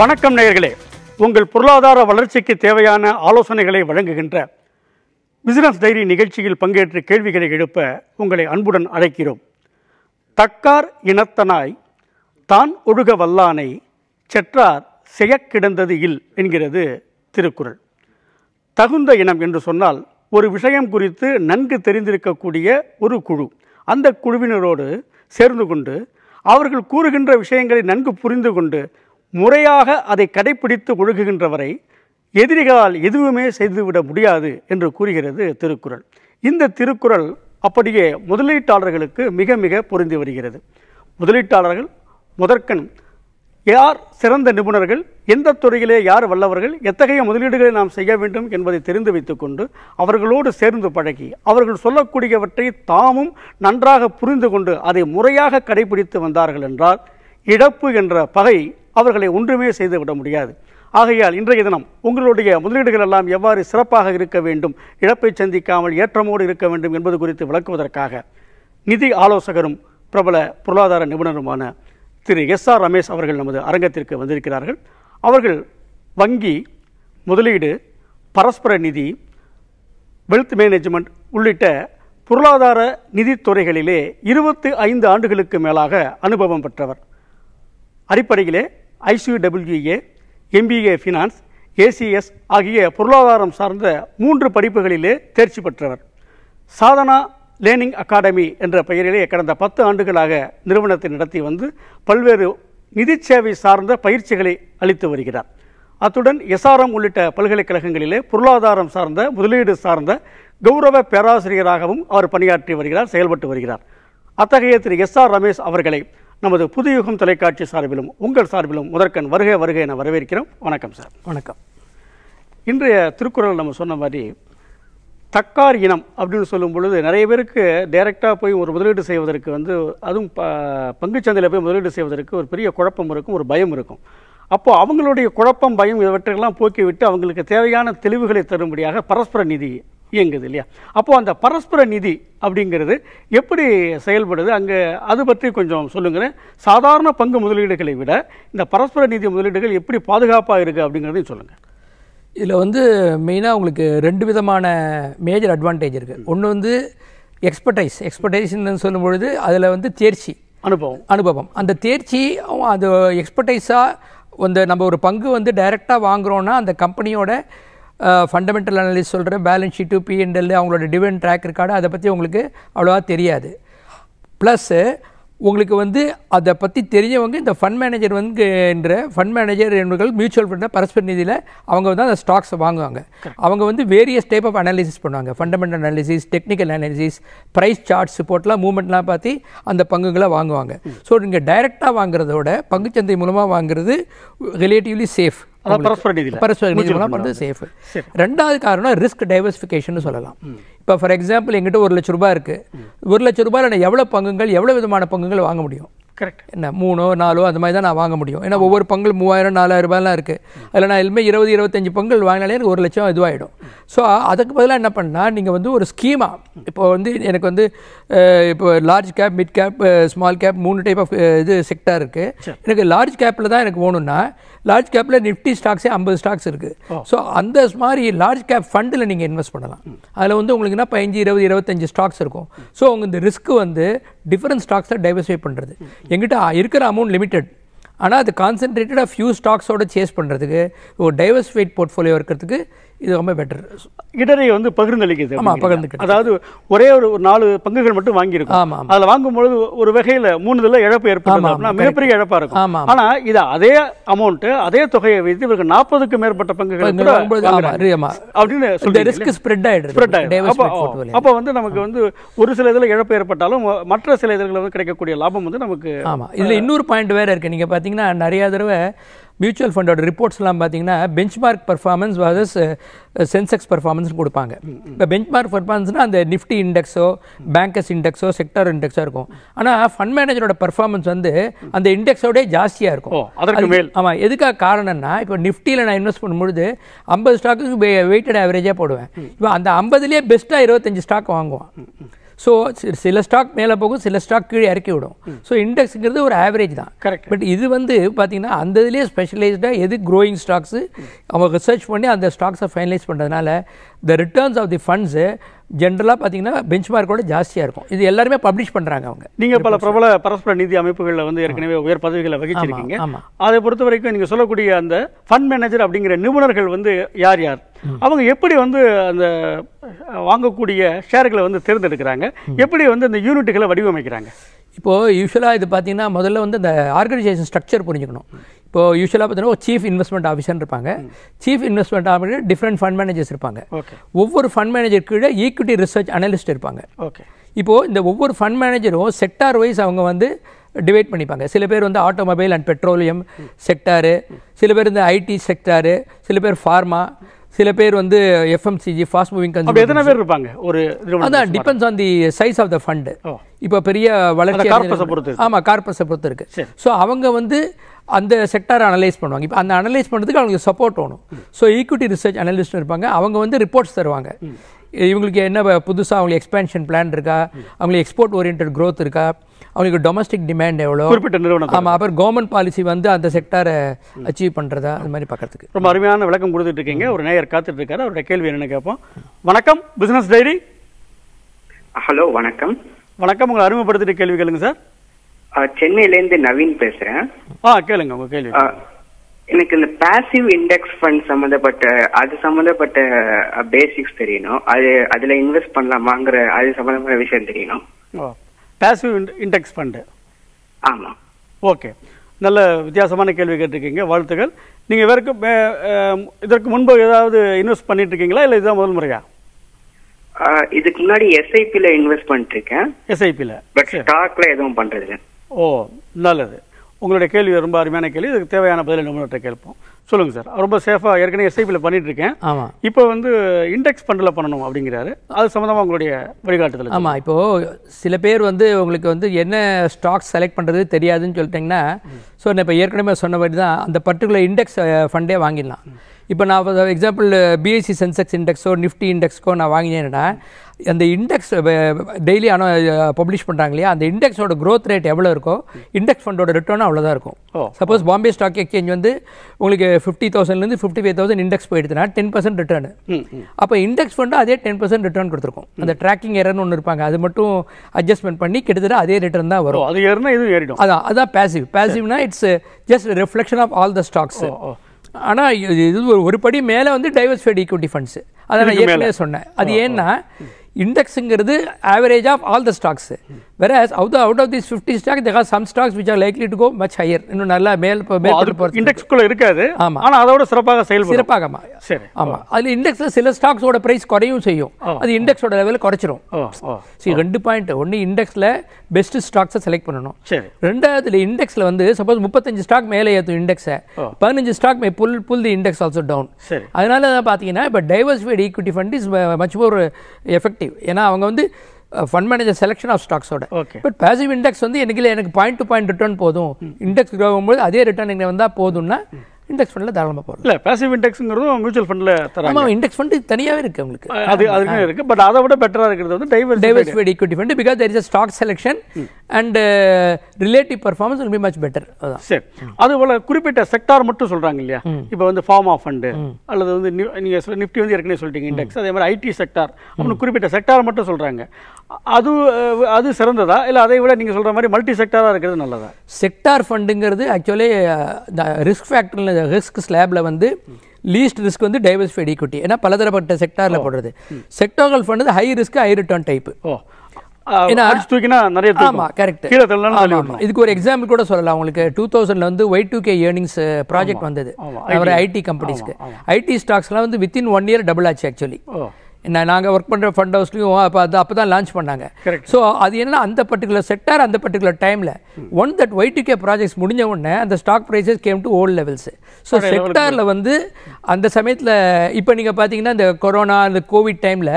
வணக்கம் நேயர்களே உங்கள் பொருளாதார வளர்ச்சிக்கு தேவையான ஆலோசனைகளை வழங்குகின்ற பிசினஸ் டைரி நிகழ்ச்சியில் பங்கேற்று கேள்விகளை எழுப்ப உங்களை அன்புடன் அழைக்கிறோம் தக்கார் இனத்தனாய் தான் ஒழுக வல்லானை செற்றார் செயக்கிடந்தது இல் என்கிறது திருக்குறள் தகுந்த இனம் என்று சொன்னால் ஒரு விஷயம் குறித்து நன்கு தெரிந்திருக்கக்கூடிய ஒரு குழு அந்த குழுவினரோடு சேர்ந்து கொண்டு அவர்கள் கூறுகின்ற விஷயங்களை நன்கு புரிந்து கொண்டு முறையாக அதை கடைப்பிடித்து ஒழுகுகின்றவரை எதிரிகளால் எதுவுமே செய்துவிட முடியாது என்று கூறுகிறது திருக்குறள் இந்த திருக்குறள் அப்படியே முதலீட்டாளர்களுக்கு மிக மிக பொருந்தி வருகிறது முதலீட்டாளர்கள் முதற்கண் யார் சிறந்த நிபுணர்கள் எந்த துறையிலே யார் வல்லவர்கள் எத்தகைய முதலீடுகளை நாம் செய்ய வேண்டும் என்பதை தெரிந்து வைத்துக்கொண்டு அவர்களோடு சேர்ந்து பழகி அவர்கள் சொல்லக்கூடியவற்றை தாமும் நன்றாக புரிந்து கொண்டு அதை முறையாக கடைபிடித்து வந்தார்கள் என்றால் இழப்பு என்ற பகை அவர்களை ஒன்றுமே செய்துவிட முடியாது ஆகையால் இன்றைய தினம் உங்களுடைய முதலீடுகள் எல்லாம் எவ்வாறு சிறப்பாக இருக்க வேண்டும் இழப்பை சந்திக்காமல் ஏற்றமோடு இருக்க வேண்டும் என்பது குறித்து விளக்குவதற்காக நிதி ஆலோசகரும் பிரபல பொருளாதார நிபுணருமான திரு எஸ் ஆர் ரமேஷ் அவர்கள் நமது அரங்கத்திற்கு வந்திருக்கிறார்கள் அவர்கள் வங்கி முதலீடு பரஸ்பர நிதி வெல்த் மேனேஜ்மெண்ட் உள்ளிட்ட பொருளாதார நிதித்துறைகளிலே இருபத்து ஐந்து ஆண்டுகளுக்கு மேலாக அனுபவம் பெற்றவர் அடிப்படையிலே ஐசியூடபிள்யூஏ எம்பிஏ ஃபினான்ஸ் ஏசிஎஸ் ஆகிய பொருளாதாரம் சார்ந்த மூன்று படிப்புகளிலே தேர்ச்சி பெற்றவர் சாதனா லேர்னிங் அகாடமி என்ற பெயரிலே கடந்த பத்து ஆண்டுகளாக நிறுவனத்தை நடத்தி வந்து பல்வேறு நிதி சேவை சார்ந்த பயிற்சிகளை அளித்து வருகிறார் அத்துடன் எஸ்ஆர்எம் உள்ளிட்ட பல்கலைக்கழகங்களிலே பொருளாதாரம் சார்ந்த முதலீடு சார்ந்த கௌரவ பேராசிரியராகவும் அவர் பணியாற்றி வருகிறார் செயல்பட்டு வருகிறார் அத்தகைய திரு எஸ் ஆர் ரமேஷ் அவர்களை நமது புதுயுகம் தொலைக்காட்சி சார்பிலும் உங்கள் சார்பிலும் முதற்கண் வருகை வருகை என வரவேற்கிறோம் வணக்கம் சார் வணக்கம் இன்றைய திருக்குறள் நம்ம சொன்ன மாதிரி தக்கார் இனம் அப்படின்னு சொல்லும் பொழுது நிறைய பேருக்கு டைரெக்டாக போய் ஒரு முதலீடு செய்வதற்கு வந்து அதுவும் ப பங்குச்சந்தையில் போய் முதலீடு செய்வதற்கு ஒரு பெரிய குழப்பம் இருக்கும் ஒரு பயம் இருக்கும் அப்போது அவங்களுடைய குழப்பம் பயம் இவற்றையெல்லாம் போக்கிவிட்டு அவங்களுக்கு தேவையான தெளிவுகளை தரும்படியாக பரஸ்பர நிதி இயங்குது இல்லையா அப்போது அந்த பரஸ்பர நிதி அப்படிங்கிறது எப்படி செயல்படுது அங்கே அது பற்றி கொஞ்சம் சொல்லுங்க சாதாரண பங்கு முதலீடுகளை விட இந்த பரஸ்பர நிதி முதலீடுகள் எப்படி பாதுகாப்பாக இருக்குது அப்படிங்கிறதையும் சொல்லுங்கள் இதில் வந்து மெயினாக உங்களுக்கு ரெண்டு விதமான மேஜர் அட்வான்டேஜ் இருக்குது ஒன்று வந்து எக்ஸ்பர்டைஸ் எக்ஸ்பர்டைஸ்ன்னு சொல்லும் பொழுது அதில் வந்து தேர்ச்சி அனுபவம் அனுபவம் அந்த தேர்ச்சி அது எக்ஸ்பர்டைஸாக வந்து நம்ம ஒரு பங்கு வந்து டைரெக்டாக வாங்குகிறோன்னா அந்த கம்பெனியோட ஃபண்டமெண்டல் அனலிஸ் சொல்கிற பேலன்ஸ் ஷீட்டு பிஎன்எல் அவங்களோட டிவிடன் ட்ராக் ரெக்கார்டு அதை பற்றி உங்களுக்கு அவ்வளோவா தெரியாது ப்ளஸ்ஸு உங்களுக்கு வந்து அதை பற்றி தெரிஞ்சவங்க இந்த ஃபண்ட் மேனேஜர் வந்து என்ற ஃபண்ட் மேனேஜர் என்பவர்கள் மியூச்சுவல் ஃபண்டில் பரஸ்பர நிதியில் அவங்க வந்து அந்த ஸ்டாக்ஸ் வாங்குவாங்க அவங்க வந்து வேரியஸ் டைப் ஆஃப் அனாலிசிஸ் பண்ணுவாங்க fundamental analysis technical analysis price charts சப்போர்ட்லாம் மூவ்மெண்ட்லாம் பார்த்து அந்த பங்குகளை வாங்குவாங்க ஸோ நீங்கள் டைரெக்டாக வாங்குறதோட பங்குச்சந்தை மூலமாக வாங்குறது ரிலேட்டிவ்லி சேஃப் பரஸ்பர ரெண்டாவது காரணம் ரிஸ்க் டைவர்சிஃபிகேஷன் சொல்லலாம் இப்போ ஃபார் எக்ஸாம்பிள் எங்கிட்ட ஒரு லட்ச ரூபாய் இருக்குது ஒரு லட்ச ரூபாயில் நான் எவ்வளோ பங்குகள் எவ்வளோ விதமான பங்குகள் வாங்க முடியும் கரெக்ட் என்ன மூணோ நாலோ அந்த மாதிரி தான் நான் வாங்க முடியும் ஏன்னா ஒவ்வொரு பங்கு மூவாயிரம் நாலாயிரம் ரூபாயெலாம் இருக்குது அதில் நான் எல்லாமே இருபது இருபத்தஞ்சி பங்கு வாங்கினாலே எனக்கு ஒரு லட்சம் இதுவாகிடும் ஸோ அதுக்கு பதிலாக என்ன பண்ணால் நீங்கள் வந்து ஒரு ஸ்கீமா இப்போ வந்து எனக்கு வந்து இப்போ large cap mid cap small cap மூணு டைப் ஆஃப் இது செக்டார் இருக்குது எனக்கு லார்ஜ் கேப்பில் தான் எனக்கு வேணும்னா லார்ஜ் கேப்பில் நிஃப்டி ஸ்டாக்ஸே ஐம்பது ஸ்டாக்ஸ் இருக்குது ஸோ அந்த மாதிரி லார்ஜ் கேப் ஃபண்டில் நீங்கள் இன்வெஸ்ட் பண்ணலாம் அதில் வந்து உங்களுக்கு என்ன பதினஞ்சு இருபது இருபத்தஞ்சி ஸ்டாக்ஸ் இருக்கும் ஸோ உங்கள் இந்த ரிஸ்க் வந்து டிஃப்ரெண்ட் ஸ்டாக்ஸை டைவர்சிஃபை பண்ணுறது எங்கிட்ட இருக்கிற அமௌண்ட் லிமிட்டெட் ஆனால் அது கான்சென்ட்ரேட்டடாக ஃபியூ ஸ்டாக்ஸோட சேஸ் பண்ணுறதுக்கு ஒரு டைவர்ஸ்ஃபைட் போர்ட்ஃபோலியோ இருக்கிறதுக்கு இது ரொம்ப பெட்டர் இடரை வந்து பகிர்ந்தளிக்குது ஆமாம் பகிர்ந்து அதாவது ஒரே ஒரு நாலு பங்குகள் மட்டும் வாங்கியிருக்கும் ஆமாம் அதில் வாங்கும்பொழுது ஒரு வகையில் மூணு இதில் இழப்பு ஏற்படும் மிகப்பெரிய இழப்பாக இருக்கும் ஆமாம் ஆனால் இது அதே அமௌண்ட்டு அதே தொகையை வைத்து இவருக்கு நாற்பதுக்கு மேற்பட்ட பங்குகள் அப்படின்னு ரிஸ்க் ஸ்ப்ரெட் ஆகிடுது ஸ்ப்ரெட் அப்போ வந்து நமக்கு வந்து ஒரு சில இதில் இழப்பு ஏற்பட்டாலும் மற்ற சில இதில் வந்து கிடைக்கக்கூடிய லாபம் வந்து நமக்கு ஆமாம் இதில் இன்னொரு பாயிண்ட் வேறு இருக்குது நீங்கள் பார்த்தீங்கன்னா நிறையா தடவை மியூச்சுவல் ஃபண்டோட ரிப்போர்ட்ஸ்லாம் பார்த்தீங்கன்னா benchmark performance versus Sensex performance கொடுப்பாங்க இப்போ பெஞ்ச் மார்க் பர்ஃபார்மன்ஸ்னால் அந்த நிஃப்டி இண்டெக்ஸோ பேங்கஸ் இண்டெக்ஸோ செக்டர் இண்டெக்ஸோ இருக்கும் ஆனால் ஃபண்ட் மேனேஜரோட பர்ஃபார்மன்ஸ் வந்து அந்த இண்டெக்ஸோடய ஜாஸ்தியாக இருக்கும் அதற்கு மேல் ஆமாம் எதுக்காக காரணம்னா இப்போ நிஃப்டியில் நான் இன்வெஸ்ட் பண்ணும்பொழுது ஐம்பது ஸ்டாக்குக்கு வெயிட்டட் ஆவரேஜாக போடுவேன் இப்போ அந்த ஐம்பதுலேயே பெஸ்ட்டாக இருபத்தஞ்சு ஸ்டாக் வாங்குவான் ஸோ சில ஸ்டாக் மேலே போகும் சில ஸ்டாக் கீழே இறக்கி விடும் ஸோ இண்டெக்ஸுங்கிறது ஒரு ஆவரேஜ் தான் கரெக்ட் பட் இது வந்து பார்த்தீங்கன்னா அந்த இதுலேயே ஸ்பெஷலைஸ்டாக எது க்ரோயிங் ஸ்டாக்ஸு அவங்க ரிசர்ச் பண்ணி அந்த ஸ்டாக்ஸை ஃபைனலைஸ் பண்ணுறதுனால the returns of the funds ஜென்ரலாக பார்த்தீங்கன்னா பெஞ்ச் மார்க்கோட ஜாஸ்தியாக இருக்கும் இது எல்லாருமே பப்ளிஷ் பண்ணுறாங்க அவங்க நீங்கள் பல பிரபல பரஸ்பர நிதி அமைப்புகளில் வந்து ஏற்கனவே உயர் பதவிகளை வகிச்சிருக்கீங்க அதை பொறுத்த வரைக்கும் நீங்கள் சொல்லக்கூடிய அந்த ஃபண்ட் மேனேஜர் அப்படிங்கிற நிபுணர்கள் வந்து யார் யார் அவங்க எப்படி வந்து அந்த வாங்கக்கூடிய ஷேர்களை வந்து தேர்ந்தெடுக்கிறாங்க எப்படி வந்து அந்த யூனிட்டுகளை வடிவமைக்கிறாங்க இப்போது யூஸ்வலாக இது பார்த்தீங்கன்னா முதல்ல வந்து இந்த ஆர்கனைசேஷன் ஸ்ட்ரக்சர் புரிஞ்சுக்கணும் இப்போ யூஸ்வலாக பார்த்தீங்கன்னா சீஃப் இன்வெஸ்ட்மெண்ட் ஆஃபீஸர் இருப்பாங்க chief investment officer different fund managers இருப்பாங்க ஒவ்வொரு ஃபண்ட் மேனேஜர் கீழே ஈக்விட்டி ரிசர்ச் அனலிஸ்ட் இருப்பாங்க ஓகே இப்போது இந்த ஒவ்வொரு ஃபண்ட் மேனேஜரும் செக்டார் வைஸ் அவங்க வந்து டிவைட் பண்ணிப்பாங்க சில பேர் வந்து ஆட்டோமொபைல் அண்ட் பெட்ரோலியம் செக்டாரு சில பேர் இந்த ஐடி செக்டாரு சில பேர் ஃபார்மா சில பேர் வந்து எஃப்எம்சிஜி ஃபாஸ்ட் மூவிங் கன்சூமர் எத்தனை பேர் இருப்பாங்க ஒரு அதான் depends on the size of the fund இப்போ பெரிய வளர்ச்சி ஆமாம் கார்பஸை பொறுத்து இருக்கு ஸோ அவங்க வந்து அந்த செக்டார் அனலைஸ் பண்ணுவாங்க இப்போ அந்த அனலைஸ் பண்ணுறதுக்கு அவங்களுக்கு சப்போர்ட் வேணும் ஸோ ஈக்விட்டி ரிசர்ச் அனலிஸ்ட்னு இருப்பாங்க அவங்க வந்து ரிப்போர்ட்ஸ் தருவாங்க இவங்களுக்கு என்ன புதுசாக அவங்களுக்கு எக்ஸ்பேன்ஷன் பிளான் இருக்கா அவங்களுக்கு எக்ஸ்போர்ட் ஓரியன்ட் க்ரோத் இருக்கா அவங்களுக்கு டொமஸ்டிக் டிமாண்ட் எவ்வளோ குறிப்பிட்ட நிறுவனம் ஆமாம் அப்புறம் கவர்மெண்ட் பாலிசி வந்து அந்த செக்டரை அச்சீவ் பண்ணுறதா அது மாதிரி பார்க்கறதுக்கு ரொம்ப அருமையான விளக்கம் கொடுத்துட்டு இருக்கீங்க ஒரு நேயர் காத்துட்டு இருக்காரு அவருடைய கேள்வி என்னன்னு கேட்போம் வணக்கம் பிஸ்னஸ் டைரி ஹலோ வணக்கம் வணக்கம் உங்களை அறிமுகப்படுத்திட்டு கேள்வி கேளுங்க சார் சென்னையிலேருந்து நவீன் பேசுகிறேன் ஆ கேளுங்க உங்கள் கேள்வி எனக்கு இந்த பாசிவ் இண்டெக்ஸ் ஃபண்ட் சம்மந்தப்பட்ட அது சம்மந்தப்பட்ட பேசிக்ஸ் தெரியணும் அது அதுல இன்வெஸ்ட் பண்ணலாமாங்கிற அது சம்மந்தமான விஷயம் தெரியணும் ஓ பாசிவ் இண்டெக்ஸ் ஃபண்டு ஆமாம் ஓகே நல்ல வித்தியாசமான கேள்வி கேட்டிருக்கீங்க வாழ்த்துக்கள் நீங்கள் வேறுக்கு இதற்கு முன்பு ஏதாவது இன்வெஸ்ட் பண்ணிட்டு இருக்கீங்களா இல்லை இதுதான் முதல் முறையா இதுக்கு முன்னாடி எஸ்ஐபியில் இன்வெஸ்ட் பண்ணிட்டு இருக்கேன் எஸ்ஐபியில் பட் ஸ்டாக்ல எதுவும் பண்ணுறது ஓ நல்லது உங்களுடைய கேள்வி ரொம்ப அருமையான கேள்வி இதுக்கு தேவையான பதிலை நம்மள்கிட்ட கேட்போம் சொல்லுங்கள் சார் ரொம்ப சேஃபாக ஏற்கனவே எஸ்ஐபியில் பண்ணிட்டு இருக்கேன் ஆமாம் இப்போ வந்து இண்டெக்ஸ் ஃபண்டில் பண்ணணும் அப்படிங்கிறாரு அது சம்மந்தமாக உங்களுடைய வழிகாட்டுதல் ஆமாம் இப்போது சில பேர் வந்து உங்களுக்கு வந்து என்ன ஸ்டாக்ஸ் செலக்ட் பண்ணுறது தெரியாதுன்னு சொல்லிட்டிங்கன்னா ஸோ நான் இப்போ ஏற்கனவே சொன்ன மாதிரி தான் அந்த பர்டிகுலர் இண்டெக்ஸ் ஃபண்டே வாங்கிடலாம் இப்போ நான் எக்ஸாம்பிள் பிஎஸ்சி சென்செக்ஸ் இண்டெக்ஸோ நிஃப்டி இண்டெக்ஸ்க்கோ நான் வாங்கினேன்னா அந்த இண்டெக்ஸ் டெய்லி ஆனால் பப்ளிஷ் பண்ணுறாங்க இல்லையா அந்த இண்டெக்ஸோட க்ரோத் ரேட் எவ்வளோ இருக்கோ இண்டெக்ஸ் ஃபண்டோட ரிட்டர்னும் அவ்வளோதான் இருக்கும் சப்போஸ் பாம்பே ஸ்டாக் எக்ஸ்சேஞ்ச் வந்து உங்களுக்கு ஃபிஃப்டி தௌசண்ட்லேருந்து ஃபிஃப்டி ஃபைவ் தௌசண்ட் இண்டெக்ஸ் போயிடுதுனா டென் பர்சன்ட் ரிட்டர்னு அப்போ இண்டெக்ஸ் ஃபண்டும் அதே டென் பர்சன்ட் ரிட்டர்ன் கொடுத்துருக்கும் அந்த ட்ராக்கிங் எரர்னு ஒன்று இருப்பாங்க அது மட்டும் அட்ஜஸ்ட்மெண்ட் பண்ணி கிட்டத்தட்ட அதே ரிட்டர்ன் தான் வரும் அது ஏறினா இது ஏறிடும் அதான் அதான் பேசிவ் பேசிவ்னா it's just reflection of all the stocks ஆனால் இது ஒரு படி மேலே வந்து டைவர்ஸ்ஃபைடு ஈக்விட்டி ஃபண்ட்ஸு அதை நான் ஏற்கனவே சொன்னேன் அது ஏன்னா இண்டெக்ஸுங்கிறது average of all the stocks Whereas out of, out of these 50 stocks, there are some stocks which are likely to go much இன்னும் நல்லா மேல் மேல் போகிறது இண்டெக்ஸ்குள்ளே இருக்காது ஆமாம் ஆனால் அதோட சிறப்பாக செயல் சிறப்பாக ஆமாம் சரி ஆமாம் அதில் இண்டெக்ஸில் சில ஸ்டாக்ஸோட ப்ரைஸ் குறையும் செய்யும் அது இண்டெக்ஸோட லெவல் குறைச்சிரும் சரி ரெண்டு பாயிண்ட் ஒன்று இண்டெக்ஸில் பெஸ்ட் ஸ்டாக்ஸை செலக்ட் பண்ணணும் சரி ரெண்டாவது இண்டெக்ஸில் வந்து சப்போஸ் முப்பத்தஞ்சு ஸ்டாக் மேலே ஏற்றும் இண்டெக்ஸை பதினஞ்சு stock may pull pull the index also down சரி அதனால பார்த்தீங்கன்னா இப்போ diversified equity fund is much more effective ஏன்னா அவங்க வந்து ஃபண்ட் மேனேஜர் செலெக்ஷன் ஆஃப் ஸ்டாக்ஸோட பட் பேசிவ் இண்டெக்ஸ் வந்து எனக்கு எனக்கு பாயிண்ட் டு பாயிண்ட் ரிட்டர்ன் போதும் இண்டெக்ஸ் போது அதே ரிட்டர்ன் இங்கே வந்தால் போதும்னா இண்டெக்ஸ் ஃபண்டில் தாராளமாக போகலாம் இல்லை பேசிவ் இண்டெக்ஸுங்கிறதும் மியூச்சுவல் ஃபண்டில் தராங்க ஆமாம் இண்டெக்ஸ் ஃபண்டு தனியாகவே இருக்குது உங்களுக்கு அது அதுவே இருக்குது பட் அதை விட பெட்டராக இருக்கிறது வந்து diverse diversified equity fund because there is a stock selection and relative performance ரொம்ப மச் பெட்டர் அதான் சரி அது போல் குறிப்பிட்ட செக்டார் மட்டும் சொல்கிறாங்க இல்லையா இப்போ வந்து ஃபார்மா ஃபண்டு அல்லது வந்து நீங்கள் நிஃப்டி வந்து ஏற்கனவே சொல்லிட்டீங்க இண்டெக்ஸ் அதே மாதிரி ஐடி செக்டார் அப்படின்னு குறிப்பிட்ட செக்டார் மட்டும் சொல்கிறாங்க அது அது சிறந்ததா இல்லை அதை விட நீங்கள் சொல்கிற மாதிரி மல்டி செக்டாராக இருக்கிறது நல்லதா செக்டார் ஃபண்டுங்கிறது ஆக்சுவலி ரிஸ்க் ஃபேக்டர்னு ரிஸ்க் ஸ்லாபில் வந்து லீஸ்ட் ரிஸ்க் வந்து டைவர்ஸ்ஃபைடு ஈக்விட்டி ஏன்னா பலதரப்பட்ட செக்டாரில் போடுறது sectoral fund high risk high return type correct இதுக்கு ஒரு எக்ஸாம்பிள் கூட சொல்லலாம் உங்களுக்கு டூ தௌசண்ட்ல வந்து Y two K earnings project வந்தது ஐடி கம்பெனிஸ்க்கு ஐடி ஸ்டாக்ஸ்லாம் வந்து வித்தின் ஒன் இயர் டபுள் ஆச்சு ஆக்சுவலி நாங்கள் ஒர்க் பண்ணுற ஃபண்ட் ஹவுஸ்லையும் அப்போ அது அப்போ தான் லான்ச் பண்ணாங்க ஸோ அது என்ன அந்த பர்டிகுலர் செட்டார் அந்த பர்டிகுலர் டைமில் ஒன் தட் கே ப்ராஜெக்ட்ஸ் முடிஞ்ச உடனே அந்த stock prices came to old levels so செக்டாரில் வந்து அந்த சமயத்தில் இப்போ நீங்கள் பார்த்தீங்கன்னா இந்த கொரோனா இந்த கோவிட் டைமில்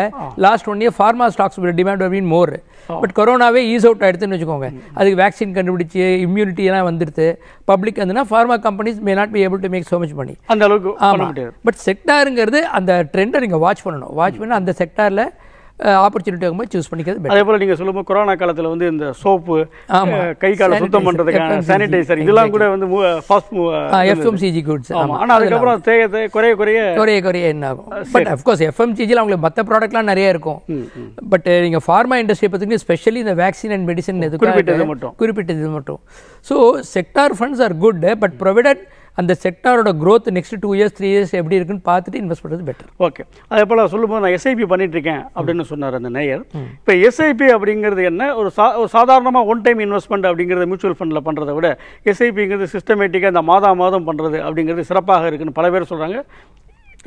last one year pharma stocks demand அப்படின்னு மோர் பட் கொரோனாவே ஈஸ் அவுட் ஆகிடுதுன்னு வச்சுக்கோங்க அதுக்கு வேக்சின் கண்டுபிடிச்சி இம்யூனிட்டி எல்லாம் வந்துடுது பப்ளிக் வந்துன்னா pharma companies may not be able to make so much money அந்த அளவுக்கு ஆமாம் பட் செக்டாருங்கிறது அந்த ட்ரெண்டை நீங்கள் வாட்ச் பண்ணணும் வாட்ச் பண்ணி செக்டார்னா அந்த செக்டாரில் ஆப்பர்ச்சுனிட்டி இருக்கும்போது சூஸ் பண்ணிக்கிறது அதே போல் நீங்கள் சொல்லும்போது கொரோனா காலத்தில் வந்து இந்த சோப்பு கை காலை சுத்தம் பண்ணுறதுக்கான சானிடைசர் இதெல்லாம் கூட வந்து ஃபாஸ்ட் எஃப்எம்சிஜி குட்ஸ் ஆமாம் ஆனால் அதுக்கப்புறம் தேயத்தை குறைய குறைய குறைய குறைய என்ன ஆகும் பட் அஃப்கோர்ஸ் எஃப்எம்சிஜியில் அவங்களுக்கு மற்ற ப்ராடக்ட்லாம் நிறைய இருக்கும் பட் நீங்கள் ஃபார்மா இண்டஸ்ட்ரி பார்த்தீங்கன்னா ஸ்பெஷலி இந்த வேக்சின் அண்ட் மெடிசன் எது குறிப்பிட்டது மட்டும் குறிப்பிட்டது மட்டும் so sector funds are good but provided அந்த செக்டாரோட growth next two years three years எப்படி இருக்குன்னு பார்த்துட்டு இன்வெஸ்ட் பண்ணுறது பெட்டர் ஓகே அதே போல் சொல்லும்போது நான் எஸ்ஐபி பண்ணிட்டுருக்கேன் அப்படின்னு சொன்னார் அந்த நேயர் இப்போ எஸ்ஐபி அப்படிங்கிறது என்ன ஒரு சா சாதாரணமாக ஒன் டைம் இன்வெஸ்ட்மெண்ட் அப்படிங்கிறது மியூச்சுவல் ஃபண்டில் பண்ணுறதை விட எஸ்ஐபிங்கிறது சிஸ்டமேட்டிக்காக இந்த மாதம் மாதம் பண்ணுறது அப்படிங்கிறது சிறப்பாக இருக்குன்னு பல பேர் சொல்கிறாங்க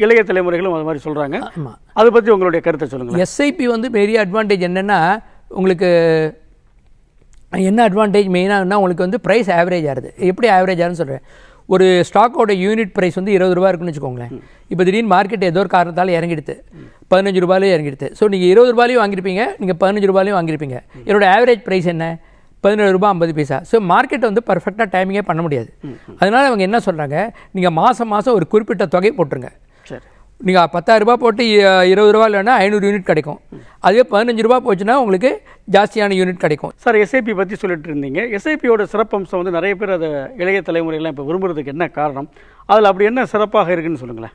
இளைய தலைமுறைகளும் அது மாதிரி சொல்கிறாங்க அதை பற்றி உங்களுடைய கருத்தை சொல்லுங்கள் எஸ்ஐபி வந்து பெரிய அட்வான்டேஜ் என்னென்னா உங்களுக்கு என்ன அட்வான்டேஜ் மெயினாகனா உங்களுக்கு வந்து ப்ரைஸ் ஆவரேஜ் ஆகுது எப்படி ஆவரேஜ் ஆகுதுன்னு சொல்கிறேன் ஒரு ஸ்டாக்கோட யூனிட் ப்ரைஸ் வந்து இருபது ரூபா இருக்குன்னு வச்சுக்கோங்களேன் இப்போ திடீர்னு மார்க்கெட் ஏதோ ஒரு காரணத்தால் இறங்கிடுது பதினஞ்சு ரூபாயிலும் இறங்கிடுது ஸோ நீங்கள் இருபது ரூபாயிலையும் வாங்கியிருப்பீங்க நீங்கள் பதினஞ்சு ரூபாயிலையும் வாங்கியிருப்பீங்க என்னோட ஆவரேஜ் ப்ரைஸ் என்ன பதினேழு ரூபா ஐம்பது பைசா ஸோ மார்க்கெட்டை வந்து பர்ஃபெக்டாக டைமிங்கே பண்ண முடியாது அதனால் அவங்க என்ன சொல்கிறாங்க நீங்கள் மாதம் மாதம் ஒரு குறிப்பிட்ட தொகை போட்டுருங்க நீங்கள் பத்தாயிரரூபா போட்டு இருபது ரூபா இல்லைன்னா ஐநூறு யூனிட் கிடைக்கும் அதே பதினஞ்சு ரூபா போச்சுன்னா உங்களுக்கு ஜாஸ்தியான யூனிட் கிடைக்கும் சார் எஸ்ஐபி பற்றி சொல்லிட்டு இருந்தீங்க எஸ்ஐபியோட சிறப்பம்சம் வந்து நிறைய பேர் அதை இளைய தலைமுறையெல்லாம் இப்போ விரும்புறதுக்கு என்ன காரணம் அதில் அப்படி என்ன சிறப்பாக இருக்குன்னு சொல்லுங்களேன்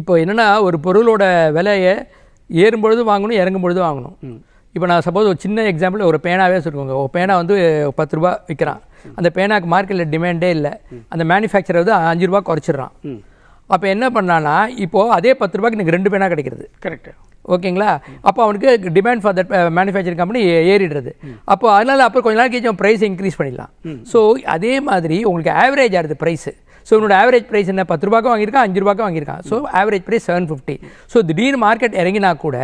இப்போ என்னென்னா ஒரு பொருளோட விலையை ஏறும் பொழுது வாங்கணும் இறங்கும் பொழுது வாங்கணும் இப்போ நான் சப்போஸ் ஒரு சின்ன எக்ஸாம்பிள் ஒரு பேனாவே சொல்லுவாங்க ஒரு பேனா வந்து பத்து ரூபா விற்கிறான் அந்த பேனாக்கு மார்க்கெட்டில் டிமாண்டே இல்லை அந்த மேனுஃபேக்சரர் வந்து அஞ்சு ரூபா குறைச்சிட்றான் அப்போ என்ன பண்ணானா இப்போது அதே பத்து ரூபாய்க்கு எனக்கு ரெண்டு பேனாக கிடைக்கிறது கரெக்ட் ஓகேங்களா அப்போ அவனுக்கு demand for that manufacturing company ஏறிடுறது அப்போ அதனால் அப்புறம் கொஞ்ச நாள் கழிச்சு ப்ரைஸ் இன்க்ரீஸ் பண்ணிடலாம் ஸோ அதே மாதிரி உங்களுக்கு ஆவரேஜ் ஆகுது ப்ரைஸு ஸோ என்னோட ஆவரேஜ் ப்ரைஸ் என்ன பத்து ரூபாய்க்கும் வாங்கியிருக்கான் அஞ்சு ரூபாய்க்கு வாங்கியிருக்கான் so average price seven fifty so திடீர்னு மார்க்கெட் இறங்கினா கூட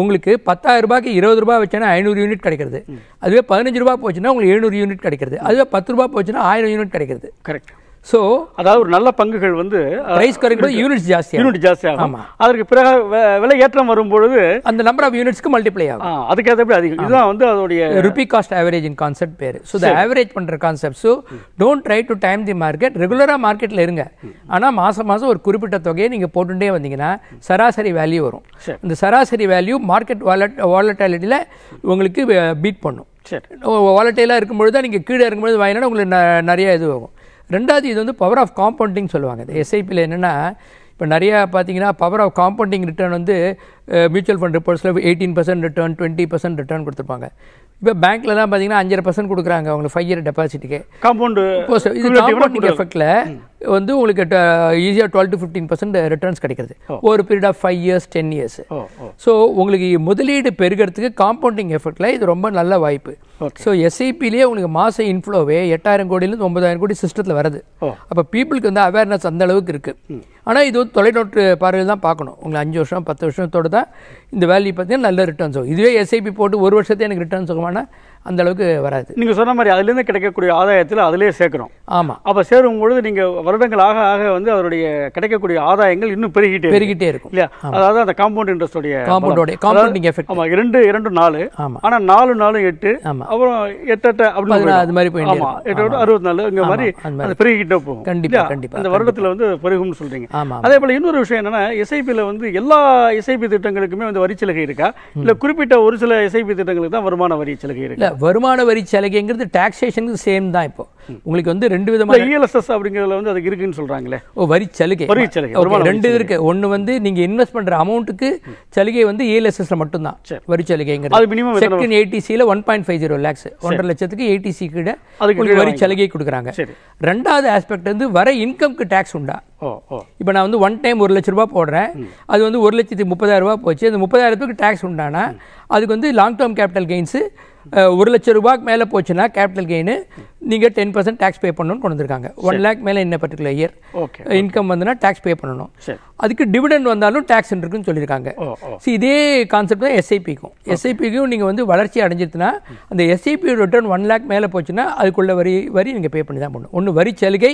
உங்களுக்கு பத்தாயிரம் ரூபாய்க்கு இருபது ரூபாய் வச்சோன்னா ஐநூறு யூனிட் கிடைக்கிறது அதுவே பதினஞ்சு ரூபா போச்சுன்னா உங்களுக்கு எழுநூறு யூனிட் கிடைக்கிறது அதுவே பத்து ரூபா போச்சுன்னா ஆயிரம் யூனிட் கிடைக்கிறது கரெக்ட் ஸோ அதாவது ஒரு நல்ல பங்குகள் வந்து ப்ரைஸ் குறைக்கும் யூனிட்ஸ் ஜாஸ்தி யூனிட் ஜாஸ்தி ஆகும் அதற்கு பிறகு விலை ஏற்றம் வரும்பொழுது அந்த நம்பர் ஆஃப் யூனிட்ஸ்க்கு மல்டிப்ளை ஆகும் அதுக்கேற்ற எப்படி அதிகம் இதுதான் வந்து அதோடைய ருபி காஸ்ட் இன் கான்செப்ட் பேர் ஸோ த ஆவரேஜ் பண்ணுற concept so don't try to time the market ரெகுலராக மார்க்கெட்டில் இருங்க ஆனால் மாதம் மாதம் ஒரு குறிப்பிட்ட தொகையை நீங்கள் போட்டுட்டே வந்தீங்கன்னா சராசரி வேல்யூ வரும் இந்த சராசரி வேல்யூ மார்க்கெட் வாலட் வாலட்டாலிட்டியில் உங்களுக்கு பீட் பண்ணும் சரி வாலட்டையெல்லாம் இருக்கும்பொழுது தான் நீங்கள் கீழே இருக்கும்பொழுது வாங்கினா உங்களுக்கு நிறைய இது ஆகும் ரெண்டாவது இது வந்து பவர் ஆஃப் காம்பவுண்டிங் சொல்லுவாங்க இந்த எஸ்ஐபியில் என்னென்னா இப்போ நிறையா பார்த்தீங்கன்னா பவர் ஆஃப் காம்பவுண்டிங் ரிட்டர்ன் வந்து மியூச்சுவல் ஃபண்ட் ரிப்போர்ட்ஸில் eighteen percent return twenty percent return கொடுத்துருப்பாங்க இப்போ பேங்க்கில் தான் பார்த்தீங்கன்னா அஞ்சரை பர்சன்ட் கொடுக்குறாங்க அவங்களுக்கு ஃபைவ் இயர் டெபாசிட்டுக்கு காம்பவுண்ட் இது காம்பவுண்டிங் எஃபெக்டில் வந்து உங்களுக்கு ஈஸியாக twelve to fifteen percent returns கிடைக்கிறது ஒரு period of five years ten years so உங்களுக்கு முதலீடு பெருகிறதுக்கு காம்பவுண்டிங் எஃபெக்டில் இது ரொம்ப நல்ல வாய்ப்பு ஸோ எஸ்ஐபிலேயே e உங்களுக்கு மாத இன்ஃப்ளோவே எட்டாயிரம் கோடியிலேருந்து ஒன்பதாயிரம் கோடி சிஸ்டத்தில் வருது அப்போ பீப்புளுக்கு வந்து அவேர்னஸ் அந்த அளவுக்கு இருக்குது ஆனால் இது வந்து தொலைநோட்டு பார்வையில் தான் பார்க்கணும் உங்களை அஞ்சு வருஷம் பத்து வருஷத்தோடு தான் இந்த வேல்யூ பார்த்தீங்கன்னா நல்ல ரிட்டர்ன்ஸ் ஆகும் இதுவே எஸ்ஐபி e போட்டு ஒரு வருஷத்தையும் எனக்கு ரிட்டர்ன்ஸ் ஆகுமானா அந்த அளவுக்கு வராது நீங்க சொன்ன மாதிரி அதுலேருந்து கிடைக்கக்கூடிய ஆதாயத்தில் அதிலே சேர்க்குறோம் ஆமாம் அப்போ சேரும் பொழுது நீங்க வருடங்கள் ஆக ஆக வந்து அதனுடைய கிடைக்கக்கூடிய ஆதாயங்கள் இன்னும் பெருகிட்டே பெருகிட்டே இருக்கும் இல்லையா அதாவது அந்த காம்பவுண்ட் இன்ட்ரெஸ்டோடைய காம்பவுண்டோடைய காம்பவுண்டிங் எஃபெக்ட் ஆமாம் இரண்டு இரண்டு நாலு ஆமாம் ஆனால் நாலு நாலு எட்டு ஆமாம் அப்புறம் எட்டு அப்படி அது மாதிரி போய் ஆமாம் எட்டு அறுபது நாலு இந்த மாதிரி அது பெருகிட்டே போகும் கண்டிப்பாக கண்டிப்பாக அந்த வருடத்தில் வந்து பெருகும்னு சொல்றீங்க ஆமாம் அதே போல் இன்னொரு விஷயம் என்னன்னா இசைப்பில் வந்து எல்லா இசைப்பி திட்டங்களுக்குமே வந்து வரிச்சலுகை இருக்கா இல்லை குறிப்பிட்ட ஒரு சில இசைப்பி திட்டங்களுக்கு தான் வருமான வரிச்சலுகை சலுகை இருக்கு வருமான வரி சலுகைங்கிறது டாக்ஸேஷனுக்கு சேம் தான் இப்போ உங்களுக்கு வந்து ரெண்டு விதமான இஎல்எஸ்எஸ் e அப்படிங்கிறதுல வந்து அது இருக்குன்னு சொல்றாங்களே ஓ வரி சலுகை வரி சலுகை ரெண்டு இருக்கு ஒன்னு வந்து நீங்க இன்வெஸ்ட் பண்ற அமௌண்ட்டுக்கு சலுகை வந்து இஎல்எஸ்எஸ்ல e தான் வரி சலுகைங்கிறது அது மினிமம் செக்ஷன் ஏடிசியில் one point five zero lakhs ஒன்றரை லட்சத்துக்கு ஏடிசி கிட்ட உங்களுக்கு வரி சலுகை கொடுக்குறாங்க ரெண்டாவது ஆஸ்பெக்ட் வந்து வர இன்கம்க்கு டேக்ஸ் உண்டா இப்போ நான் வந்து ஒன் டைம் ஒரு லட்ச ரூபா போடுறேன் அது வந்து ஒரு லட்சத்தி முப்பதாயிரம் ரூபா போச்சு அந்த முப்பதாயிரத்துக்கு டேக்ஸ் உண்டானா அதுக்கு வந்து லாங் டேர்ம் கேபிட்டல் கெயின்ஸு ஒரு லட்ச ரூபாய்க்கு மேலே போச்சுன்னா கேபிட்டல் கெயின் நீங்கள் டென் பர்சன்ட் டேக்ஸ் பே பண்ணணும்னு கொண்டு வந்திருக்காங்க ஒன் லேக் மேலே என்ன பர்டிகுலர் இயர் இன்கம் வந்துன்னா டேக்ஸ் பே பண்ணணும் அதுக்கு டிவிடெண்ட் வந்தாலும் டேக்ஸ் இருக்குன்னு சொல்லியிருக்காங்க ஸோ இதே கான்செப்ட் தான் எஸ்ஐபிக்கும் எஸ்ஐபிக்கும் நீங்கள் வந்து வளர்ச்சி அடைஞ்சிருச்சுன்னா அந்த எஸ்ஐபி ரிட்டர்ன் ஒன் லேக் மேலே போச்சுன்னா அதுக்குள்ள வரி வரி நீங்கள் பே பண்ணி தான் பண்ணணும் ஒன்று வரி சலுகை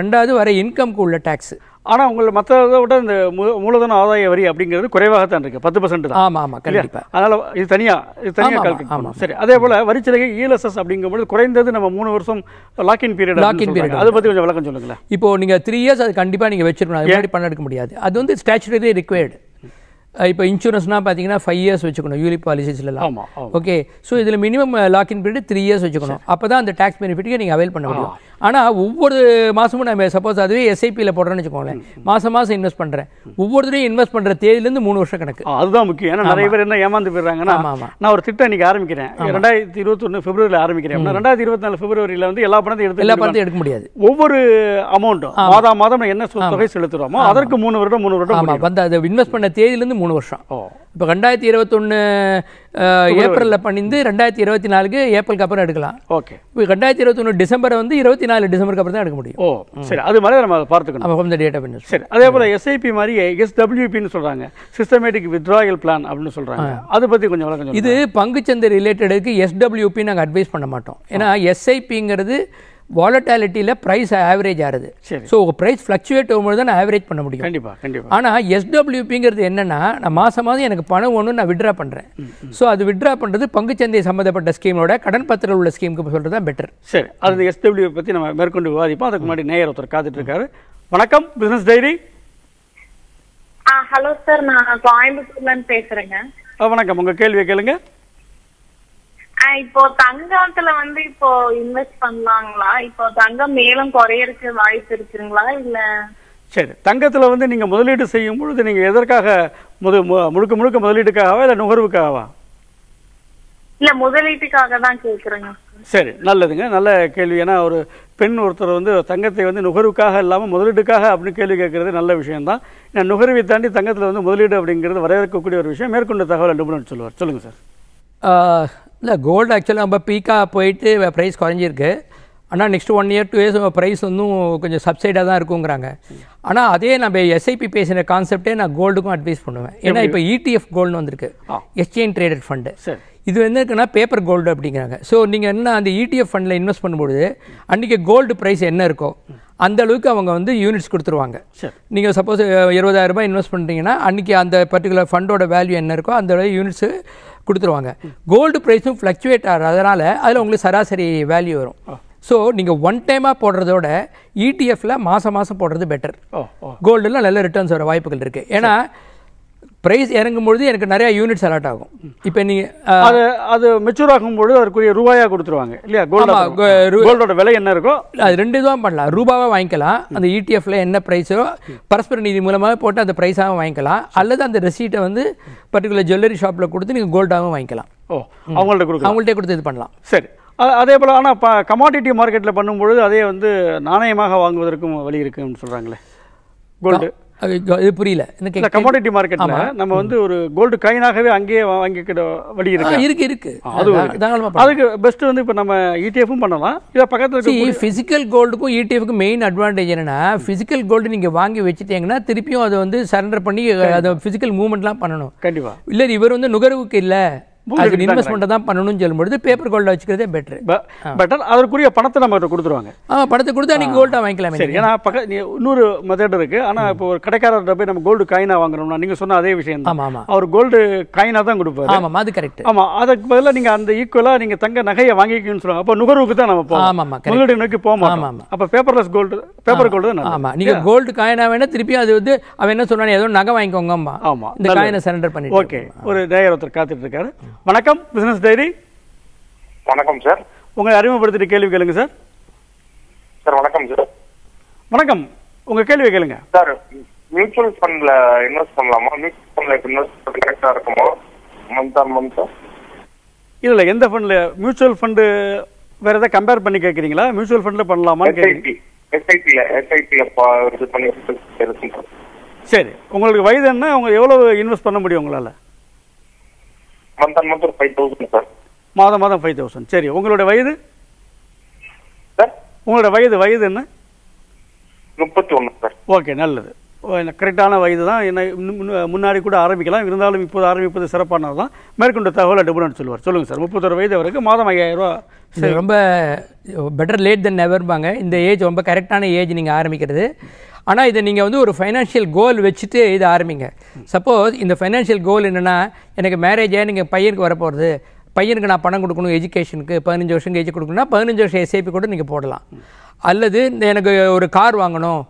ரெண்டாவது வர இன்கம்க்கு உள்ள டேக்ஸ் ஆனால் உங்களை மற்றதை விட இந்த மூலதன ஆதாய வரி அப்படிங்கிறது குறைவாக தான் இருக்குது பத்து பர்சன்ட் தான் ஆமாம் ஆமாம் கண்டிப்பாக அதனால் இது தனியாக இது தனியாக ஆமாம் சரி அதே போல் வரிச்சலுகை இஎல்எஸ்எஸ் e அப்படிங்கும்போது குறைந்தது நம்ம மூணு வருஷம் லாக்இன் பீரியட் லாக்இன் பீரியட் அதை பற்றி கொஞ்சம் விளக்கம் சொல்லுங்களேன் இப்போ நீங்கள் த்ரீ இயர்ஸ் அது கண்டிப்பாக நீங்கள் வச்சிருக்கணும் அது மாதிரி பண்ண எடுக்க முடியாது அது வந்து ஸ்டாச்சுரரி ரிக்வயர்டு இப்போ இன்சூரன்ஸ்னால் பார்த்தீங்கன்னா ஃபைவ் இயர்ஸ் வச்சுக்கணும் யூலி பாலிசிஸ்லாம் ஓகே ஸோ இதில் minimum lock in period three years வச்சுக்கணும் அப்போ தான் அந்த டேக்ஸ் பெனிஃபிட்டுக்கு நீங்கள் அவைல் பண்ண முடியும் ஆனால் ஒவ்வொரு மாதமும் நம்ம சப்போஸ் அதுவே எஸ்ஐபியில் போடுறேன்னு வச்சுக்கோங்களேன் மாதம் மாதம் இன்வெஸ்ட் பண்ணுறேன் ஒவ்வொருத்தரையும் இன்வெஸ்ட் பண்ணுற தேதியிலேருந்து மூணு வருஷம் கணக்கு அதுதான் முக்கியம் ஏன்னா நிறைய பேர் என்ன ஏமாந்து போயிடுறாங்கன்னா நான் ஒரு திட்டம் இன்றைக்கி ஆரம்பிக்கிறேன் ரெண்டாயிரத்தி இருபத்தொன்று பிப்ரவரியில் ஆரம்பிக்கிறேன் ரெண்டாயிரத்தி இருபத்தி நாலு பிப்ரவரியில் வந்து எல்லா பணத்தையும் எடுத்து எல்லா பணத்தையும் எடுக்க முடியாது ஒவ்வொரு அமௌண்ட்டும் மாதம் மாதம் என்ன தொகை செலுத்துகிறோமோ அதற்கு மூணு வருடம் மூணு வருடம் வந்து அதை இன்வெஸ்ட் பண்ண தேதியிலேருந்து மூணு வருஷம் இப்போ ரெண்டாயிரத்தி இருபத்தொன்று ஏப்ரலில் பண்ணிந்து ரெண்டாயிரத்தி இருபத்தி நாலுக்கு ஏப்ரலுக்கு அப்புறம் எடுக்கலாம் ஓகே இப்போ ரெண்டாயிரத்தி இருபத்தி ஒன்று டிசம்பர் வந்து இருபத்தி நாலு டிசம்பருக்கு அப்புறம் தான் எடுக்க முடியும் ஓ சரி அது மாதிரி நம்ம அதை பார்த்துக்கணும் ஹோம் த டேட்டா பண்ணி சரி அதே போல் எஸ்ஐபி மாதிரி எஸ்டபிள்யூபின்னு சொல்கிறாங்க சிஸ்டமேட்டிக் வித்ராயல் பிளான் அப்படின்னு சொல்கிறாங்க அதை பற்றி கொஞ்சம் வழக்கம் இது பங்குச்சந்தை ரிலேட்டடுக்கு எஸ்டபிள்யூபி நாங்கள் அட்வைஸ் பண்ண மாட்டோம் ஏன்னா எஸ்ஐபிங்கிறது வாலட்டாலிட்டியில் ப்ரைஸ் ஆவரேஜ் ஆகுது ஸோ உங்கள் ப்ரைஸ் ஃப்ளக்சுவேட் ஆகும்போது தான் நான் ஆவரேஜ் பண்ண முடியும் கண்டிப்பாக கண்டிப்பாக ஆனால் எஸ்டபிள்யூபிங்கிறது என்னென்னா நான் மாதம் மாதம் எனக்கு பணம் ஒன்று நான் விட்ரா பண்ணுறேன் ஸோ அது விட்ரா பண்ணுறது பங்குச்சந்தை சம்மந்தப்பட்ட ஸ்கீமோட கடன் பத்திரம் உள்ள ஸ்கீமுக்கு சொல்கிறது தான் பெட்டர் சரி அது எஸ்டபிள்யூ பற்றி நம்ம மேற்கொண்டு விவாதிப்போம் அதுக்கு முன்னாடி நேயர் ஒருத்தர் காத்துட்டு இருக்காரு வணக்கம் பிஸ்னஸ் டைரி ஹலோ சார் நான் கோயம்புத்தூர்லேருந்து பேசுகிறேங்க வணக்கம் உங்கள் கேள்வியை கேளுங்கள் இப்போ தங்கத்துல வந்து இப்போ இன்வெஸ்ட் பண்ணலாங்களா இப்போ தங்கம் மேலும் குறையறதுக்கு வாய்ப்பு இருக்குங்களா இல்ல சரி தங்கத்துல வந்து நீங்க முதலீடு செய்யும் பொழுது நீங்க எதற்காக முது முழுக்க முழுக்க முதலீட்டுக்காகவா இல்ல நுகர்வுக்காகவா இல்ல முதலீட்டுக்காக தான் சரி நல்லதுங்க நல்ல கேள்வி ஏன்னா ஒரு பெண் ஒருத்தர் வந்து தங்கத்தை வந்து நுகர்வுக்காக இல்லாமல் முதலீட்டுக்காக அப்படின்னு கேள்வி கேட்கறது நல்ல விஷயம்தான் ஏன்னா நுகர்வை தாண்டி தங்கத்தில் வந்து முதலீடு அப்படிங்கிறது வரவேற்கக்கூடிய ஒரு விஷயம் மேற்கொண்டு தகவல் அனுப்பணும்னு சொல்லுவார் சொல்லுங்கள் சார் இல்லை கோல்டு ஆக்சுவலாக ரொம்ப பீக்காக போயிட்டு ப்ரைஸ் குறைஞ்சிருக்கு ஆனால் next one year two years price வந்து கொஞ்சம் சப்சைடாக தான் இருக்குங்கிறாங்க ஆனால் அதே நம்ம எஸ்ஐபி பேசின கான்செப்டே நான் கோல்டுக்கும் அட்வைஸ் பண்ணுவேன் ஏன்னா இப்போ இடிஎஃப் கோல்டுன்னு வந்திருக்கு எக்ஸ்சேஞ்ச் ட்ரேடட் ஃபண்டு இது என்ன இருக்குன்னா பேப்பர் கோல்டு அப்படிங்கிறாங்க ஸோ நீங்கள் என்ன அந்த இடிஎஃப் ஃபண்டில் இன்வெஸ்ட் பண்ணும்பொழுது அன்றைக்கி கோல்டு ப்ரைஸ் என்ன இருக்கோ அந்த அளவுக்கு அவங்க வந்து யூனிட்ஸ் கொடுத்துருவாங்க நீங்கள் சப்போஸ் இருபதாயிரரூபா இன்வெஸ்ட் பண்ணுறீங்கன்னா அன்றைக்கி அந்த பர்டிகுலர் ஃபண்டோட வேல்யூ என்ன இருக்கோ அந்த அளவு யூனிட்ஸு கொடுத்துருவாங்க கோல்டு ப்ரைஸும் ஃப்ளக்சுவேட் ஆகிற அதனால் அதில் உங்களுக்கு சராசரி வேல்யூ வரும் ஸோ நீங்கள் ஒன் டைமாக போடுறதோட இடிஎஃப்பில் e மாதம் மாதம் போடுறது பெட்டர் கோல்டுலாம் நல்ல ரிட்டர்ன்ஸ் வர வாய்ப்புகள் இருக்குது ஏன்னா ப்ரைஸ் இறங்கும்பொழுது எனக்கு நிறையா யூனிட்ஸ் அலாட் ஆகும் இப்போ நீங்கள் அது அது மெச்சூர் ஆகும்பொழுது அதுக்குரிய ரூபாயாக கொடுத்துருவாங்க இல்லையா கோல்டு கோல்டோட விலை என்ன இருக்கோ அது ரெண்டு இதுவாக பண்ணலாம் ரூபாவாக வாங்கிக்கலாம் அந்த இடிஎஃப்ல e என்ன ப்ரைஸோ பரஸ்பர நிதி மூலமாக போட்டு அந்த ப்ரைஸாகவும் வாங்கிக்கலாம் அல்லது அந்த ரெசீட்டை வந்து பர்டிகுலர் ஜுவல்லரி ஷாப்பில் கொடுத்து நீங்கள் கோல்டாகவும் வாங்கிக்கலாம் ஓ அவங்கள்ட்ட கொடுக்க அவங்கள்ட்டே கொடுத்து இது பண்ணலாம் சரி அதே போல் ஆனால் இப்போ கமாடிட்டி மார்க்கெட்டில் பண்ணும்பொழுது அதே வந்து நாணயமாக வாங்குவதற்கும் வழி இருக்குன்னு சொல்கிறாங்களே கோல்டு இது புரியல இந்த கமோடிட்டி மார்க்கெட்ல நம்ம வந்து ஒரு கோல்டு காயினாகவே அங்கேயே வாங்கிக்கிட வழி இருக்கு இருக்கு இருக்கு அது அதுக்கு பெஸ்ட் வந்து இப்போ நம்ம இடிஎஃப்பும் e பண்ணலாம் இதை பக்கத்தில் ஃபிசிக்கல் கோல்டுக்கும் இடிஎஃப்க்கும் மெயின் அட்வான்டேஜ் என்னன்னா ஃபிசிக்கல் கோல்டு நீங்க வாங்கி வச்சுட்டீங்கன்னா திருப்பியும் அதை வந்து சரண்டர் பண்ணி அதை ஃபிசிக்கல் மூவ்மெண்ட்லாம் பண்ணணும் கண்டிப்பா இல்லை இவர் வந்து நுகர்வுக்கு இல்லை அதுக்கு இன்வெஸ்ட்மெண்ட்டை தான் பண்ணணும்னு சொல்லும்பொழுது பேப்பர் கோல்டை வச்சுக்கிறதே பெட்ரு பெட்டர் அதற்குரிய பணத்தை நம்ம கொடுத்துருவாங்க ஆமாம் பணத்தை கொடுத்து நீங்க கோல்டா வாங்கிக்கலாம் சரி ஏன்னா பக்க இன்னொரு மெத்தட் இருக்கு ஆனா இப்போ ஒரு கடைக்காரர்கிட்ட போய் நம்ம கோல்டு காயினா வாங்குறோம்னா நீங்க சொன்ன அதே விஷயம் ஆமா ஆமாம் அவர் கோல்டு காயினா தான் கொடுப்பாரு ஆமா அது கரெக்ட் ஆமா அதுக்கு பதிலா நீங்கள் அந்த ஈக்குவலா நீங்க தங்க நகையை வாங்கிக்கணும்னு சொல்லுவாங்க அப்போ நுகர்வுக்கு தான் நம்ம போகலாம் ஆமா ஆமாம் முதலீடு நோக்கி போகலாம் ஆமாம் ஆமாம் அப்போ பேப்பர்லெஸ் கோல்டு பேப்பர் கோல்டு தான் ஆமாம் நீங்கள் கோல்டு காயினாக வேணால் திருப்பி அது வந்து அவன் என்ன சொன்னானே ஏதோ நகை வாங்கிக்கோங்கம்மா ஆமா இந்த காயினை சரண்டர் பண்ணி ஓகே ஒரு டேகர் ஒருத்தர் காத்துட்டு இருக்காரு வணக்கம் பிசினஸ் டைரி வணக்கம் சார் உங்களை அறிமுகப்படுத்திட்டு கேள்வி கேளுங்க சார் சார் வணக்கம் சார் வணக்கம் உங்க கேள்வி கேளுங்க சார் மியூச்சுவல் ஃபண்ட்ல இன்வெஸ்ட் பண்ணலாமா மியூச்சுவல் ஃபண்ட்ல இன்வெஸ்ட் பண்ண கரெக்டா இருக்குமா மந்த் ஆன் மந்த் இல்ல இல்ல எந்த ஃபண்ட்ல மியூச்சுவல் ஃபண்ட் வேற ஏதாவது கம்பேர் பண்ணி கேக்குறீங்களா மியூச்சுவல் ஃபண்ட்ல பண்ணலாமா எஸ்ஐபி எஸ்ஐபில எஸ்ஐபில இது பண்ணி சரி உங்களுக்கு வயது என்ன உங்க எவ்வளவு இன்வெஸ்ட் பண்ண முடியும் உங்களால மாதம் மாதம் ஃபைவ் தௌசண்ட் சரி உங்களோட வயது சார் உங்களோட வயது வயது என்ன முப்பத்தி ஒன்று சார் ஓகே நல்லது கரெக்டான வயது தான் என்ன முன்னாடி கூட ஆரம்பிக்கலாம் இருந்தாலும் இப்போது ஆரம்பிப்பது சிறப்பானது தான் மேற்கொண்ட தகவலை டபுள்னு சொல்லுவார் சொல்லுங்கள் சார் முப்பத்தொரு வயது வரைக்கும் மாதம் ஐயாயிரரூவா ரொம்ப பெட்டர் லேட் தென் நெவர்பாங்க இந்த ஏஜ் ரொம்ப கரெக்டான ஏஜ் நீங்கள் ஆரம்பிக்கிறது ஆனால் இதை நீங்கள் வந்து ஒரு ஃபைனான்ஷியல் கோல் வச்சுட்டு இதை ஆரம்பிங்க சப்போஸ் இந்த ஃபைனான்ஷியல் கோல் என்னென்னா எனக்கு மேரேஜாக நீங்கள் பையனுக்கு வரப்போகிறது பையனுக்கு நான் பணம் கொடுக்கணும் எஜுகேஷனுக்கு பதினஞ்சு வருஷம் கேஜி கொடுக்கணும்னா பதினஞ்சு வருஷம் எஸ்ஐபி கூட நீங்கள் போடலாம் அல்லது எனக்கு ஒரு கார் வாங்கணும்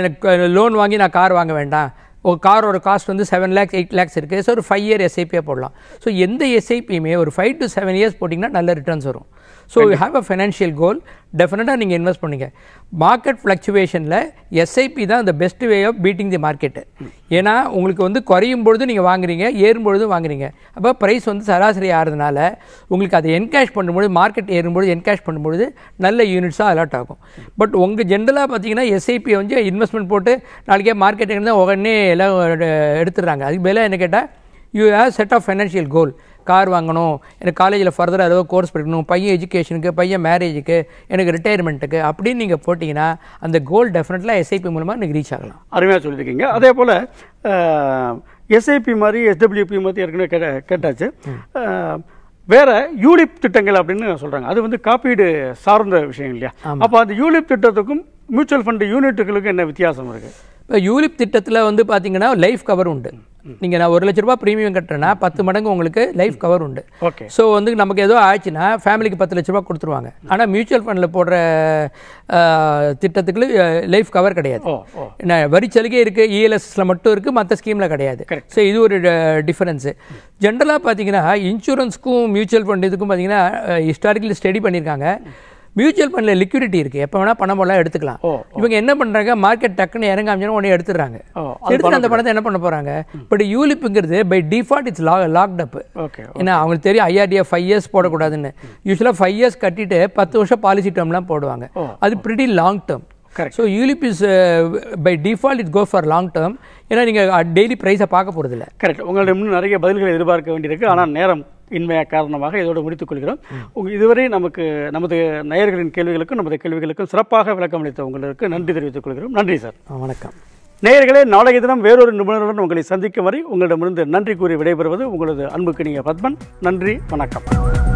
எனக்கு லோன் வாங்கி நான் கார் வாங்க வேண்டாம் ஒரு காரோட காஸ்ட் வந்து செவன் லேக்ஸ் எயிட் லேக்ஸ் இருக்குது ஸோ ஒரு ஃபைவ் இயர் எஸ்ஐபியாக போடலாம் ஸோ எந்த எஸ்ஐபியுமே ஒரு ஃபைவ் டு செவன் இயர்ஸ் போட்டிங்கன்னா நல்ல ரிட்டர்ன்ஸ் வரும் so you have a financial goal டெஃபினட்டாக நீங்கள் இன்வெஸ்ட் பண்ணுங்கள் மார்க்கெட் ஃப்ளக்சுவேஷனில் எஸ்ஐபி தான் அந்த best way of beating the market ஏன்னா உங்களுக்கு வந்து குறையும் பொழுது நீங்கள் வாங்குறீங்க ஏறும்பொழுதும் வாங்குறீங்க அப்போ ப்ரைஸ் வந்து சராசரி ஆகிறதுனால உங்களுக்கு அதை என்கேஷ் பண்ணும்பொழுது மார்க்கெட் ஏறும்பொழுது என்கேஷ் பண்ணும்பொழுது நல்ல யூனிட்ஸாக அலாட் ஆகும் பட் உங்கள் ஜென்ரலாக பார்த்தீங்கன்னா எஸ்ஐபி வந்து இன்வெஸ்ட்மெண்ட் போட்டு நாளைக்கே மார்க்கெட்டுக்கு தான் உடனே எல்லாம் எடுத்துடுறாங்க அதுக்கு மேலே என்ன கேட்டால் you have set of financial goal car வாங்கணும் எனக்கு காலேஜில் ஃபர்தராக ஏதோ கோர்ஸ் படிக்கணும் பையன் எஜுகேஷனுக்கு பையன் மேரேஜுக்கு எனக்கு ரிட்டையர்மெண்ட்டுக்கு அப்படின்னு நீங்கள் போட்டிங்கன்னா அந்த கோல் டெஃபினெட்லாம் எஸ்ஐபி மூலமாக நீங்கள் ரீச் ஆகலாம் அருமையாக சொல்லியிருக்கீங்க அதே போல் எஸ்ஐபி மாதிரி எஸ்டபிள்யூபி மாதிரி ஏற்கனவே கேட்ட கேட்டாச்சு வேற யூலிப் திட்டங்கள் அப்படின்னு சொல்கிறாங்க அது வந்து காப்பீடு சார்ந்த விஷயம் இல்லையா அப்போ அந்த யூலிப் திட்டத்துக்கும் மியூச்சுவல் ஃபண்டு யூனிட்டுகளுக்கும் என்ன வித்தியாசம் இருக்குது இப்போ யூலிப் திட்டத்தில் வந்து பார்த்திங்கன்னா லைஃப் கவர் உண்டு நீங்கள் நான் ஒரு லட்ச ரூபா ப்ரீமியம் கட்டுறேன்னா பத்து மடங்கு உங்களுக்கு லைஃப் கவர் உண்டு ஓகே ஸோ வந்து நமக்கு ஏதோ ஆச்சுன்னா ஃபேமிலிக்கு பத்து லட்ச ரூபா கொடுத்துருவாங்க ஆனால் மியூச்சுவல் ஃபண்டில் போடுற திட்டத்துக்கு லைஃப் கவர் கிடையாது வரி சலுகை இருக்குது இஎல்எஸ்ஸில் e மட்டும் இருக்குது மற்ற ஸ்கீமில் கிடையாது ஸோ இது ஒரு டிஃப்ரென்ஸு ஜென்ரலாக பார்த்தீங்கன்னா இன்சூரன்ஸுக்கும் மியூச்சுவல் ஃபண்ட் இதுக்கும் பார்த்தீங்கன்னா ஹிஸ்டாரிக்கலி ஸ்டடி பண்ணியிருக்காங்க மியூச்சுவல் ஃபண்டில் லிக்விடிட்டி இருக்குது எப்போ வேணால் பணம் போல எடுத்துக்கலாம் இவங்க என்ன பண்ணுறாங்க மார்க்கெட் டக்குன்னு இறங்க உடனே எடுத்துடுறாங்க எடுத்து அந்த பணத்தை என்ன பண்ண போகிறாங்க பட் யூலிப்புங்கிறது பை டிஃபால்ட் இட்ஸ் லா லாக்ட் அப் ஏன்னா அவங்களுக்கு தெரியும் ஐஆர்டிஏ ஃபைவ் இயர்ஸ் போடக்கூடாதுன்னு யூஸ்வலாக ஃபைவ் இயர்ஸ் கட்டிட்டு பத்து வருஷம் பாலிசி டேர்ம்லாம் போடுவாங்க அது pretty long term so ULIP is by default it go for long term ஏன்னா நீங்கள் டெய்லி ப்ரைஸை பார்க்க போகிறதில்ல கரெக்ட் உங்கள்ட்ட இன்னும் நிறைய பதில்களை எதிர்பார்க்க வேண்டியிருக்கு ஆனால் நேரம் இன்மைய காரணமாக இதோடு முடித்துக் கொள்கிறோம் இதுவரை நமக்கு நமது நேயர்களின் கேள்விகளுக்கும் நமது கேள்விகளுக்கும் சிறப்பாக விளக்கம் அளித்த உங்களுக்கு நன்றி தெரிவித்துக் கொள்கிறோம் நன்றி சார் வணக்கம் நேயர்களே நாளைய தினம் வேறொரு நிபுணருடன் உங்களை சந்திக்கும் வரை உங்களிடமிருந்து நன்றி கூறி விடைபெறுவது உங்களது அன்புக்கு நீங்கள் பத்மன் நன்றி வணக்கம்